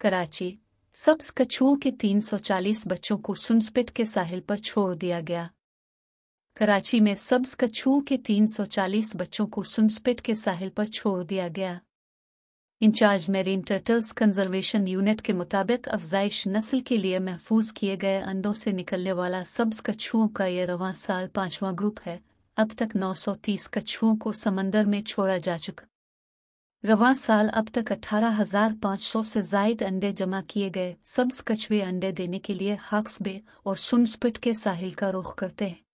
Karachi subs कछुओं के 340 बच्चों को सुनस्पिट के साहिल पर छोड़ दिया गया कराची में सब्स कछुओं के 340 बच्चों को सुनस्पिट के साहिल पर छोड़ दिया गया incharge marine turtles conservation unit के मुताबिक अफजाइश नस्ल के लिए महफूज किए गए अंडों से निकलने वाला सब्ज कछुओं का यह रवा साल पांचवा ग्रुप है अब तक 930 कछुओं को समंदर में छोड़ा जा चुका रवा साल अब तक अठारह हजार पाँच सौ से जायद अंडे जमा किए गए सब्ज कछुए अंडे देने के लिए हाक्सबे और सुनस्पिट के साहिल का रुख करते हैं